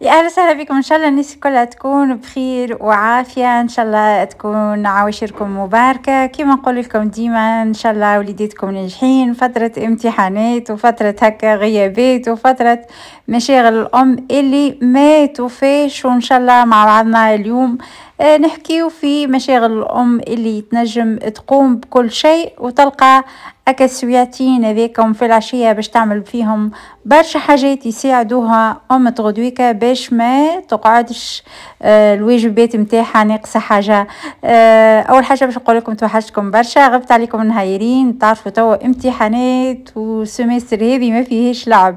يا اهلا وسهلا بكم ان شاء الله الناس كلها تكون بخير وعافيه ان شاء الله تكون عواشركم مباركه كما نقول لكم ديما ان شاء الله وليداتكم ناجحين فتره امتحانات وفتره هكا غيابات وفتره مشاغل الام اللي ما توفاش وان شاء الله مع بعضنا اليوم آه، نحكيو في مشاغل الأم اللي تنجم تقوم بكل شيء وتلقى اكسوياتين هذيكم في العشية باش تعمل فيهم برشا حاجات يساعدوها أم تغدويكا باش ما تقعدش آه، الواجبات متاعها ناقصة حاجة آه، أول حاجة باش نقول لكم توحشتكم برشا غبت عليكم نهايرين تعرفوا توا امتحانات وسمستر هذه ما فيهش لعب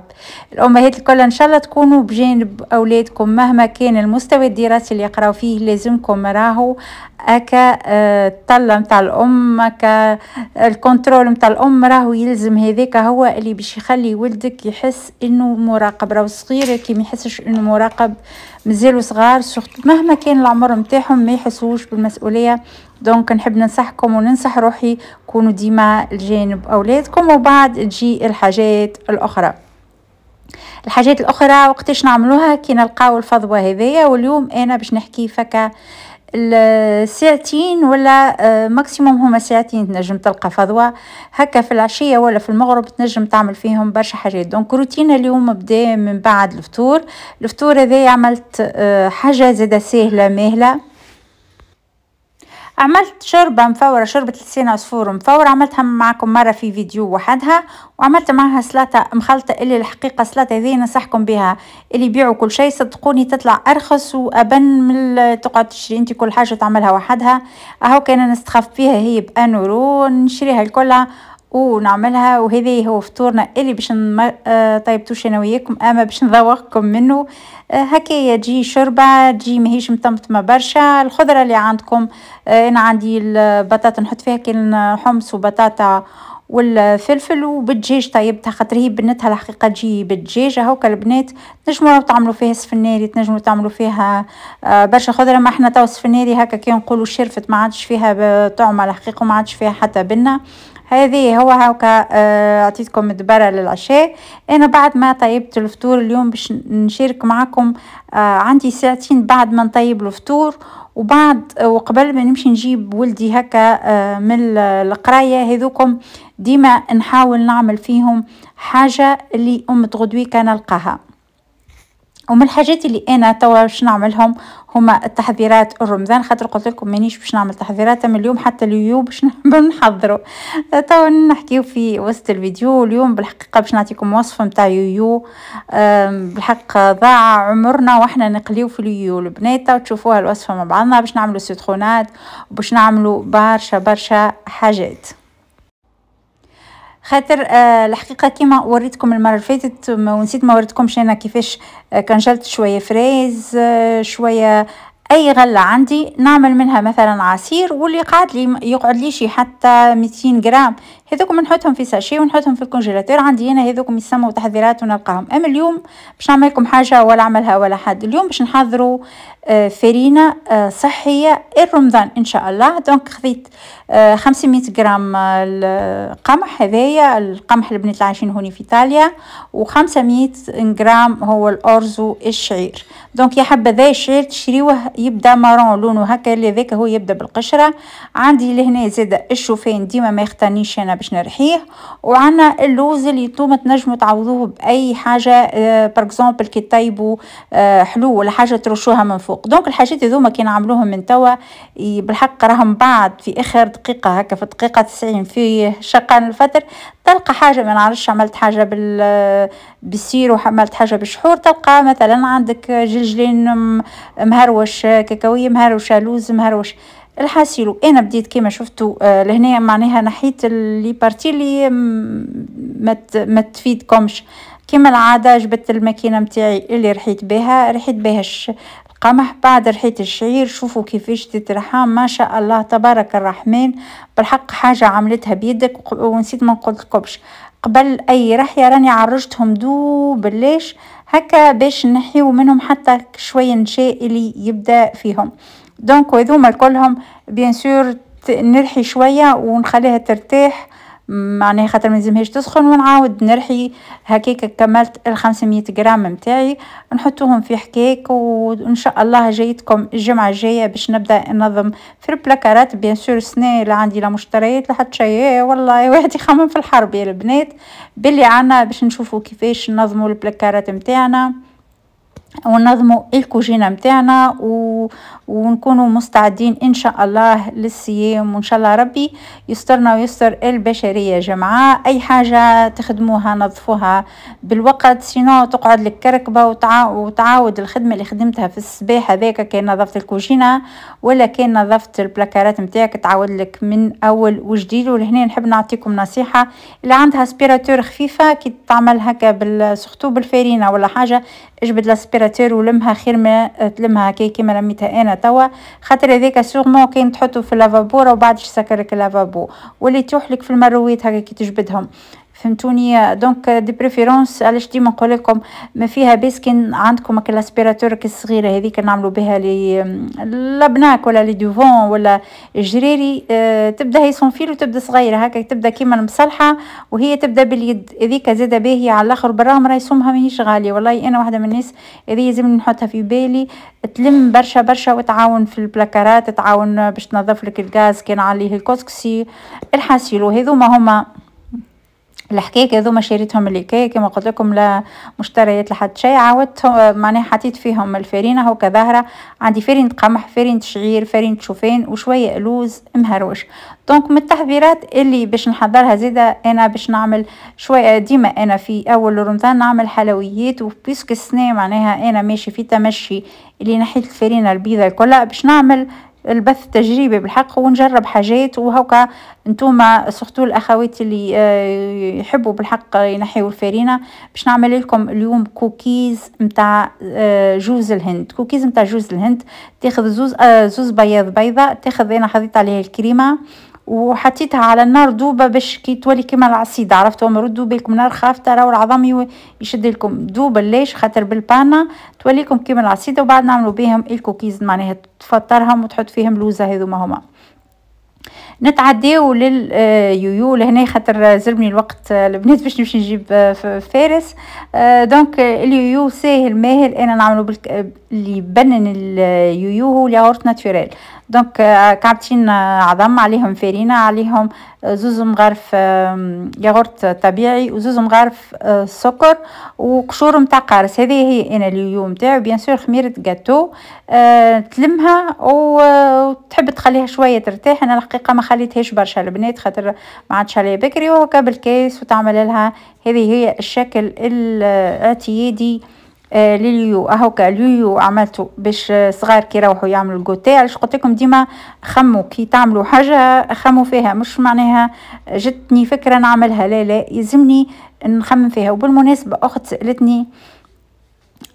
الأمهات الكل إن شاء الله تكونوا بجانب أولادكم مهما كان المستوى الدراسي اللي يقراو فيه لازمكم راهو اكا الطلة نتاع الام اكا الكنترول نتاع الام راهو يلزم هذاك هو اللي باش يخلي ولدك يحس انه مراقب راهو صغير كي ما يحسش انه مراقب مازالوا صغار مهما كان العمر نتاعهم ما يحسوش بالمسؤوليه دونك نحب ننصحكم وننصح روحي كونوا ديما الجانب اولادكم وبعد تجي الحاجات الاخرى الحاجات الاخرى وقتاش نعملوها كي نلقاو الفضوى هذيا واليوم انا باش نحكي فكا الساعتين ولا ماكسيموم آه، هما ساعتين تنجم تلقى فضوى هكا في العشيه ولا في المغرب تنجم تعمل فيهم برشا حاجات دونك روتين اليوم بدا من بعد الفطور الفطور هذا عملت آه، حاجه زاده سهله ماهله عملت شوربة مفورة شوربة لسان عصفور مفورة عملتها معكم مرة في فيديو وحدها وعملت معها سلطة مخلطة اللي الحقيقة سلطة هذه ننصحكم بها اللي يبيعوا كل شيء صدقوني تطلع أرخص وأبن من تقعد تشري انت كل حاجة تعملها وحدها أهو كان نستخف فيها هي بأنورو نشريها الكلها ونعملها وهذا هو فطورنا اللي باش آه، طيبتوش انا وياكم اما باش نذوقكم منه آه، هكايا تجي شوربه تجي ماهيش مطمطمه برشا الخضره اللي عندكم آه، انا عندي البطاطا نحط فيها كان حمص وبطاطا والفلفل وبالدجاج طيبتها خاطر هي بنتها الحقيقه تجي بالدجاج هاوكا البنات تنجموا تعملوا فيها سفناري تنجموا تعملوا فيها برشا خضره ما احنا تو سفناري هكا كي نقولوا شرفت ما عادش فيها طعمه الحقيقه ما عادش فيها حتى بنه هذه هو هاكا آه، عطيتكم دبره للعشاء انا بعد ما طيبت الفطور اليوم باش نشارك معكم آه، عندي ساعتين بعد ما نطيب الفطور وبعد آه، وقبل ما نمشي نجيب ولدي هكا من القرايه هذوكم ديما نحاول نعمل فيهم حاجه اللي ام تغدوي كان لقاها ومن الحاجات اللي انا توا باش نعملهم هما التحذيرات الرمزان خاطر قلت لكم مانيش باش نعمل تحذيرات من اليوم حتى اليوم باش نحضروا تو نحكيو في وسط الفيديو اليوم بالحقيقه باش نعطيكم وصفه نتاع يويو بالحق ضاع عمرنا واحنا نقليو في اليويو البنات تشوفوها الوصفه مع بعضنا باش نعملوا سيترونات باش نعملوا برشا برشا حاجات خاطر آه الحقيقه كيما وريتكم المره اللي فاتت ونسيت ما وريتكمش انا كيفاش آه، كنجلت شويه فريز آه شويه اي غله عندي نعمل منها مثلا عصير واللي قعد لي يقعد لي شي حتى 200 غرام هذوكم نحطهم في ساشي ونحطهم في الكونجيلاتور عندي هنا هذوكم يسموا تحضيرات ونلقاهم اما اليوم باش نعمل لكم حاجه ولا عملها ولا حد اليوم باش نحضروا آه، فرينه آه، صحيه الرمضان ان شاء الله دونك خذيت 500 آه، غرام القمح هذايا القمح البنات اللي عايشين هوني في ايطاليا و500 غرام هو الارز والشعير دونك يا حبذا الشعير تشريوه يبدا مارون لونه هكا اللي ذاك هو يبدا بالقشره عندي لهنا زاد الشوفان ديما ما يختنيش انا باش نرحيه وعنا اللوز اللي انتم تنجموا تعوضوه باي حاجه بار آه، اكزومبل كي طيبوا آه، حلو ولا حاجه ترشوها من فوق دونك الحاجات هذوما كي نعملوهم من توا بالحق راهم بعد في اخر دقيقه هكا في الدقيقه 90 في شقان الفطر تلقى حاجه ما نعرفش عملت حاجه بال بالسير وعملت حاجه بالشحور تلقى مثلا عندك جلجلين مهروش كاكاويه مهروشه لوز مهروش الحاسيلو انا بديت كما شفتوا آه، لهنا معناها نحيت اللي بارتي اللي ما تفيدكمش كما العاده جبت الماكينه متاعي اللي رحيت بها رحيت بها القمح بعد رحيت الشعير شوفوا كيفاش تترحم ما شاء الله تبارك الرحمن بالحق حاجه عملتها بيدك ونسيت ما قلت لكمش قبل اي رحيه راني عرجتهم دو بلاش هكا باش نحيو منهم حتى شويه نشاء اللي يبدا فيهم دونك هذوما كلهم بيان سور نرحي شويه ونخليها ترتاح معناها خاطر ما لازمهاش تسخن ونعاود نرحي هكاك كملت ال 500 غرام نتاعي نحطوهم في حكاك وان شاء الله جايتكم الجمعه الجايه باش نبدا ننظم في البلاكارات بيان سور سنة لا عندي لا مشتريات لا حتى شيء إيه والله واحد يخمم في الحرب يا البنات باللي عنا باش نشوفوا كيفاش ننظموا البلاكارات نتاعنا ونظموا الكوجينه نتاعنا و... ونكونوا مستعدين ان شاء الله للصيام وان شاء الله ربي يسترنا ويستر البشريه جمعاء اي حاجه تخدموها نظفوها بالوقت سينو تقعد لك كركبه وتع... وتعاود الخدمه اللي خدمتها في الصباح هذاك كان نظفت الكوجينه ولا كان نظفت البلاكارات نتاعك تعاود لك من اول وجديد ولهنا نحب نعطيكم نصيحه اللي عندها سبيراتور خفيفه كي تعمل هكا بال... بالفارينه ولا حاجه اجبد الاسبيراتور الكراتير ولمها خير ما تلمها آه، كي كيما رميتها انا توا خاطر هذيك سيغمون كي تحطو في لافابور وبعد سكرك لافابو واللي تحلك في المرويت هكا كي تجبدهم فهمتوني دونك دي بريفيرونس علاش ديما نقول لكم ما فيها بيسكن عندكم هكا الاسبيراتورك الصغيره هذيك نعملوا بها لي لبناك ولا لي دوفون ولا جريري اه تبدا هي صنفيل وتبدا صغيره هكا تبدا كيما المصلحه وهي تبدا باليد هذيك زاده باهيه على الاخر بالرغم راهي سمها ماهيش غاليه والله انا واحده من الناس هذه لازم نحطها في بالي تلم برشا برشا وتعاون في البلاكارات تعاون باش تنظف لك الغاز كان عليه الكسكسي الحاسيلو هذوما هما الحكاكه هذوما شريتهم الإيكايا كما قلت لكم لا مشتريات لحد شيء عاودتهم آه، معناها حطيت فيهم الفرينه هكا ظاهره عندي فرين قمح فرين شعير فرين شوفان وشويه لوز مهروش دونك من التحضيرات اللي باش نحضرها زيدا انا باش نعمل شويه آه، ديما انا في اول رمضان نعمل حلويات وبيسك السنه معناها انا ماشي في تمشي اللي نحيت الفرينه البيضه الكلها باش نعمل البث تجريبي بالحق ونجرب حاجات وهوكا نتوما سورتو الاخوات اللي آه، يحبوا بالحق ينحيوا الفارينة باش نعمل لكم اليوم كوكيز نتاع آه، جوز الهند كوكيز نتاع جوز الهند تاخذ زوز آه، زوز بياض بيضة تاخذ انا حطيت عليه الكريمه وحطيتها على النار دوبه باش كي تولي كيما العصيده عرفتوا ما ردوا بالكم نار خافته راهو العظم يشد لكم دوبه ليش خاطر بالبانه توليكم كيما العصيده وبعد نعملوا بهم الكوكيز معناها تفطرهم وتحط فيهم لوزه هذوما هما نتعداو لليويو آه، لهنا خاطر زربني الوقت آه، البنات باش نمشي نجيب آه، فارس دونك اليويو ساهل ماهل انا نعملو اللي بنن اليويو هو الياغورت ناتوريل دونك كعبتين عظم عليهم فرينة عليهم زوز مغارف ياغورت طبيعي وزوز مغارف سكر وقشور متاع قارص هذه هي انا اليوم تاعو بيان سور خميرة جاتو تلمها وتحب تخليها شوية ترتاح انا الحقيقة ما خليتهاش برشا البنات خاطر ما عادش عليها بكري وهكا بالكيس وتعمل لها هذه هي الشكل الاعتيادي آه، ليليو لليو اهوكا عملته باش آه، صغار كي يروحوا يعملوا الكوتي علاش قلت لكم ديما خموا كي تعملوا حاجه خموا فيها مش معناها جتني فكره نعملها لا لا يلزمني نخمم فيها وبالمناسبه اخت سالتني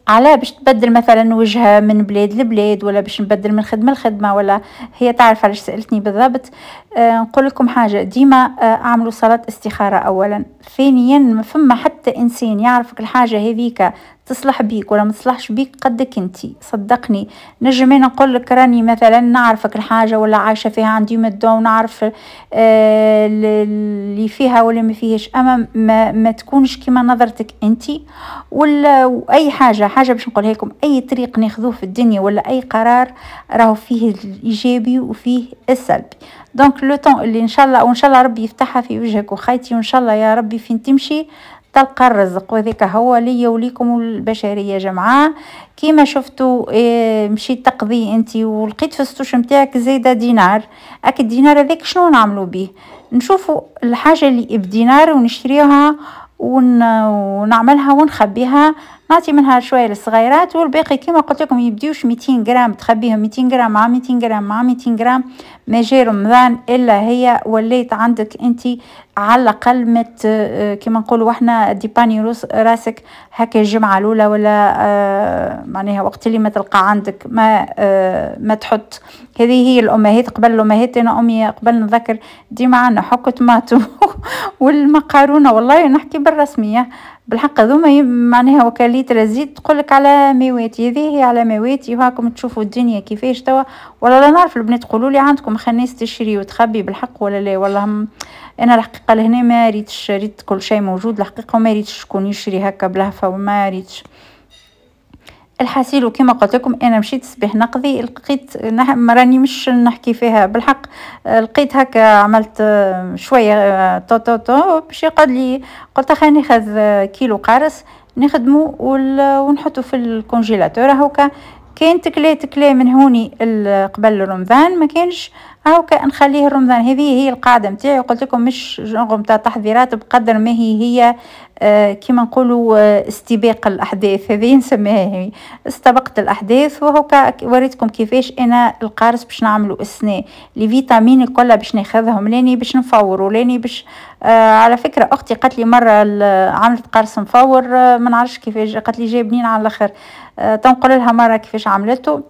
على باش تبدل مثلا وجهها من بلاد لبلاد ولا باش نبدل من خدمه لخدمه ولا هي تعرف علاش سالتني بالضبط آه نقول لكم حاجه ديما آه، اعملوا صلاه استخاره اولا ثانيا ما فما حتى انسان يعرفك الحاجه هذيك تصلح بيك ولا ما تصلحش بيك قدك انت صدقني نجم انا نقول لك راني مثلا نعرفك الحاجه ولا عايشه فيها عندي مده ونعرف آه اللي فيها ولا ما فيهش اما ما, ما تكونش كما نظرتك انت ولا اي حاجه حاجه باش نقولها لكم اي طريق ناخذوه في الدنيا ولا اي قرار راهو فيه الايجابي وفيه السلبي دونك لو طون اللي ان شاء الله وان شاء الله ربي يفتحها في وجهك وخيتي وان شاء الله يا ربي فين تمشي تلقى الرزق وذيك هو لي وليكم البشرية جمعاء كيما شفتوا إيه، مشيت تقضي انت ولقيت في السوش متاعك زايدة دينار اك الدينار هذاك شنو نعملو بيه نشوفوا الحاجة اللي بدينار ونشريها ونعملها ونخبيها نعطي منها شويه للصغيرات والباقي كما قلت لكم يبديوش 200 غرام تخبيهم 200 غرام مع 200 غرام مع 200 غرام ما جا رمضان الا هي وليت عندك انت على الاقل مت آه، كما نقولوا احنا ديباني راسك هكا الجمعه الاولى ولا آه، معناها وقت اللي ما تلقى عندك ما آه، ما تحط هذه هي الامهات قبل الامهات انا امي قبل نذكر ديما عندنا حك طماطم والمقارونه والله نحكي بالرسميه بالحق هذوما معناها وكالية رزيد تقولك على مواتي هذه هي على مواتي وهاكم تشوفوا الدنيا كيفاش توا ولا لا نعرف البنات تقولوا لي عندكم خناس تشري وتخبي بالحق ولا لا والله هم انا الحقيقه لهنا ما ريتش ريت كل شيء موجود الحقيقه وما ريتش شكون يشري هكا بلهفه وما ريتش الحاسيل وكما قلت لكم انا مشيت صباح نقضي لقيت راني مش نحكي فيها بالحق آه، لقيت هكا عملت آه، شويه آه، تو تو تو باش يقعد لي قلت خلينا ناخذ كيلو قارص نخدمه ونحطه في الكونجيلاتور هكا كاين تكلي تكلي من هوني قبل رمضان ما كاينش هاوكا نخليه رمضان هذه هي القاعده نتاعي قلت لكم مش جونغو نتاع تحضيرات بقدر ما هي هي آه، كيما نقولوا آه، استباق الاحداث هذه نسميها هي استبقت الاحداث وهوكا وريتكم كيفاش انا القارص باش نعملوا لي الفيتامين الكل باش ناخذهم لاني باش نفور لاني باش آه على فكره اختي قالت لي مره عملت قارص مفور آه، ما نعرفش كيفاش قالت لي بنين على الاخر آه تنقل لها مره كيفاش عملته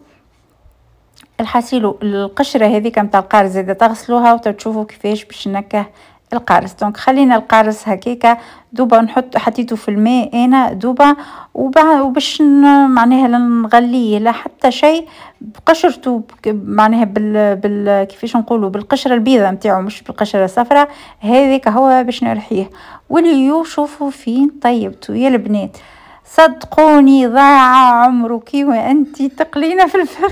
الحاسيلو القشره هذه نتاع القارص اذا تغسلوها وتشوفوا كيفاش باش نكه القارص دونك خلينا القارص هكاكا دوبا نحط حطيته في الماء انا دوبا وباش معناها لا نغليه لا حتى شيء بقشرته معناها بال, بال كيفاش نقولوا بالقشره البيضه نتاعو مش بالقشره الصفراء هذيك هو باش نرحيه واليو شوفوا فين طيبته يا البنات صدقوني ضاع عمرك وأنت تقلين في, في,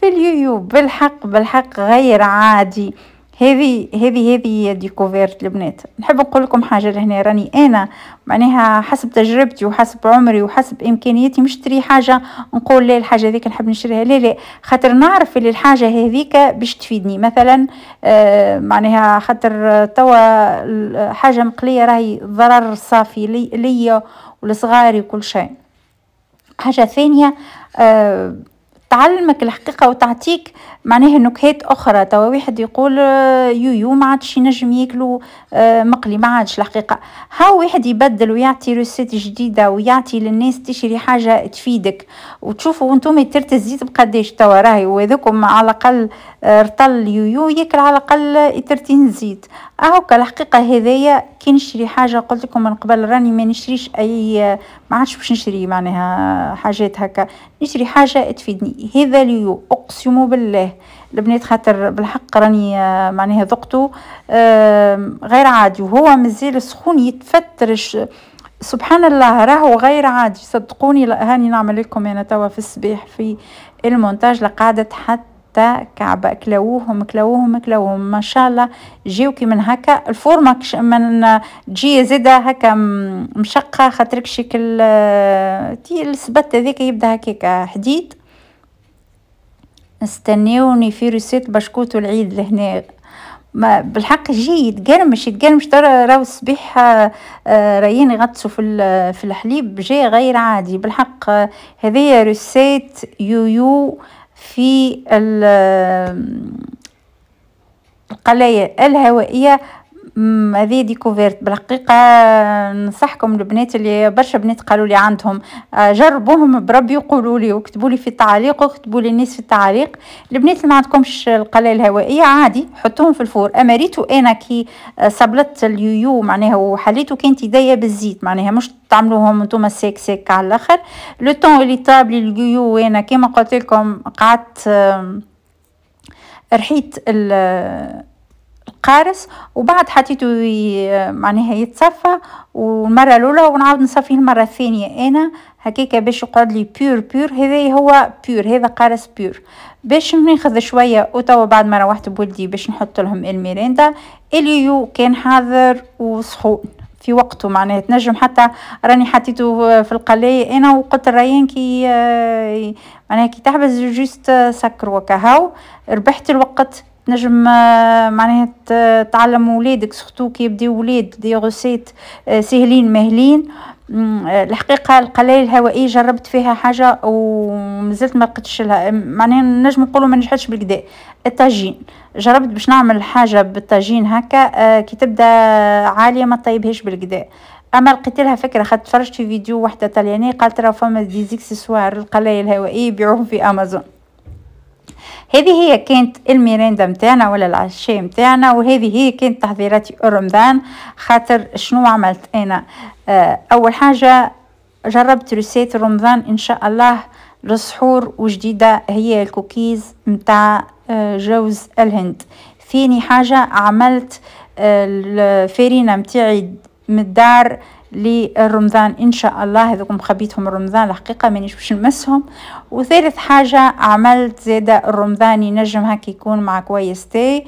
في اليوتيوب بالحق بالحق غير عادي هذه هذه هذه هي ديكوفيرت البنات نحب نقول لكم حاجه لهنا راني انا معناها حسب تجربتي وحسب عمري وحسب امكانياتي مش حاجه نقول لا الحاجه هذيك نحب نشريها لا لا خاطر نعرف اللي الحاجه هذيك باش تفيدني مثلا آه معناها خاطر توا حاجه مقليه راهي ضرر صافي لي ليا ولصغاري وكل شيء حاجه ثانيه آه تعلمك الحقيقه وتعطيك معناها نكهات اخرى توا واحد يقول يويو آه، ما عادش ينجم ياكلو آه، مقلي ما عادش الحقيقه ها واحد يبدل ويعطي روسيت جديده ويعطي للناس تشري حاجه تفيدك وتشوفوا انتم ترت الزيت بقداش توا راهي وهذاكم على الاقل آه، رطل يويو ياكل على الاقل ترتين زيت هاكا الحقيقه هذايا كي نشري حاجه قلت لكم من قبل راني ما نشريش اي ما عادش باش نشري معناها حاجات هكا نشري حاجه تفيدني هذا اليو اقسم بالله البنات خاطر بالحق راني آه، معناها ذقته آه، غير عادي وهو مازال سخون يتفترش سبحان الله راهو غير عادي صدقوني هاني نعمل لكم انا توا في الصباح في المونتاج لقعدت حتى كعبة كلاوهم كلاوهم كلاوهم ما شاء الله جيو كي من هكا الفورمة من تجي زادة هكا مشقة خاطرك شكل آه، تي السبت هذيك يبدا هكاك حديد نستناوني في ريسيت بشكوت العيد لهنا ما بالحق جي يتقرمش يتقرمش ترى راهو الصبيح آه، آه، رايين يغطسوا في في الحليب جاي غير عادي بالحق آه، هذه ريسيت يويو في القلاية الهوائية هذه ديكوفيرت بالحقيقه ننصحكم البنات اللي برشا بنات قالوا لي عندهم آه، جربوهم بربي وقولوا لي وكتبوا لي في التعليق وكتبوا لي الناس في التعليق البنات اللي ما عندكمش القلايه الهوائيه عادي حطوهم في الفور اما ريتو انا كي آه، صبلت اليويو معناها وحليته كانت يديا بالزيت معناها مش تعملوهم نتوما سيك سيك على الاخر لو طون اللي طاب لي اليويو وانا كيما قلت لكم قعدت رحيت قارص وبعد حطيته معناها يتصفى والمره الاولى ونعاود نصفيه المره الثانيه انا هكاكا باش يقعد لي بيور بيور هذا هو بيور هذا قارص بيور باش ناخذ شويه وتوا بعد ما روحت بولدي باش نحط لهم الميريندا اليو كان حاضر وسخون في وقته معناها تنجم حتى راني حطيته في القلاية انا وقلت الريان كي آه، معناها كي تحبس جوست سكر وكهو ربحت الوقت تنجم آه، معناها تعلم ولادك سختو كي يبداو ولاد دي غوسيت آه، سهلين مهلين آه، الحقيقه القلايل الهوائيه جربت فيها حاجه ومازلت ما لقيتش لها معناها نجم نقولوا ما نجحتش بالكدا الطاجين جربت باش نعمل حاجه بالطاجين هكا كي تبدا عاليه ما طيبهاش بالكدا اما لقيت لها فكره خاطر تفرجت في فيديو وحده طليانيه قالت راه فما ديزيكسسوار القلايل الهوائيه يبيعوهم في امازون هذه هي كانت الميراندا متاعنا ولا العشاء متاعنا وهذه هي كانت تحضيراتي رمضان خاطر شنو عملت انا آه اول حاجه جربت رسيت رمضان ان شاء الله للسحور وجديده هي الكوكيز متاع آه جوز الهند ثاني حاجه عملت آه الفرينه متاعي من الدار للرمضان ان شاء الله هذوكم خبيتهم الرمضان الحقيقه مانيش باش نمسهم وثالث حاجه عملت زاده الرمضان ينجم هكا يكون مع كويس تي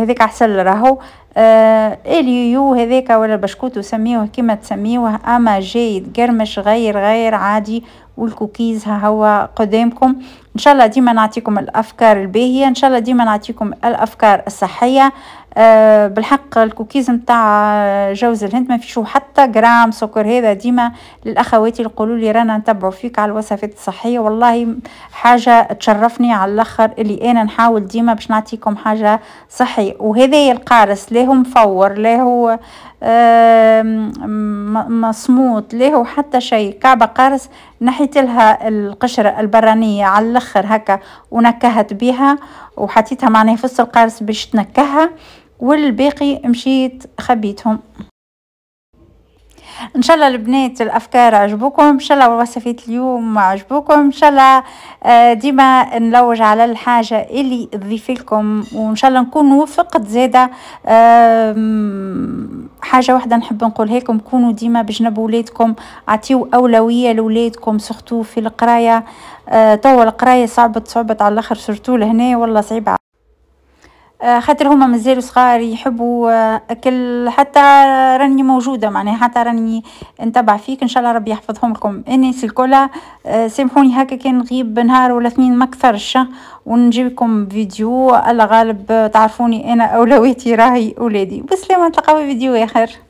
هذاك عسل راهو آه اليو هذيك ولا البشكوت وسميوه كما تسميوه اما جيد قرمش غير غير عادي والكوكيز ها هو قدامكم ان شاء الله ديما نعطيكم الافكار الباهيه ان شاء الله ديما نعطيكم الافكار الصحيه أه بالحق الكوكيز نتاع جوز الهند ما فيش حتى جرام سكر هذا ديما للاخوات يقولوا لي رانا نتبعوا فيك على الوصفات الصحيه والله حاجه تشرفني على الاخر اللي انا نحاول ديما باش نعطيكم حاجه صحيه وهذا القارص ليه مفور ليه هو مصموط حتى شيء كعبه قارص نحيت لها القشره البرانيه على مسخر هكا ونكهت بها وحطيتها معناها في السلقارس باش تنكهها والباقي مشيت خبيتهم ان شاء الله البنات الافكار عجبوكم ان شاء الله وصفات اليوم عجبوكم ان شاء الله آه، ديما نلوج على الحاجه اللي تضيف لكم وان شاء الله نكون وفقت زاده حاجه واحده نحب نقولها لكم كونوا ديما بجنب ولادكم عطيو اولويه لولادكم سورتو في القرايه توا آه، القرايه صعبت صعبت على الاخر سورتو لهنا والله صعيبه آه، خاطر هما مازالوا صغار يحبوا آه، اكل حتى راني موجوده معناها حتى راني نتبع فيك ان شاء الله ربي يحفظهم لكم الناس الكل آه، سامحوني هكا كان نغيب نهار ولا اثنين ما كثرش لكم فيديو الله غالب تعرفوني انا اولويتي راهي اولادي بسلامه نتلاقاو فيديو اخر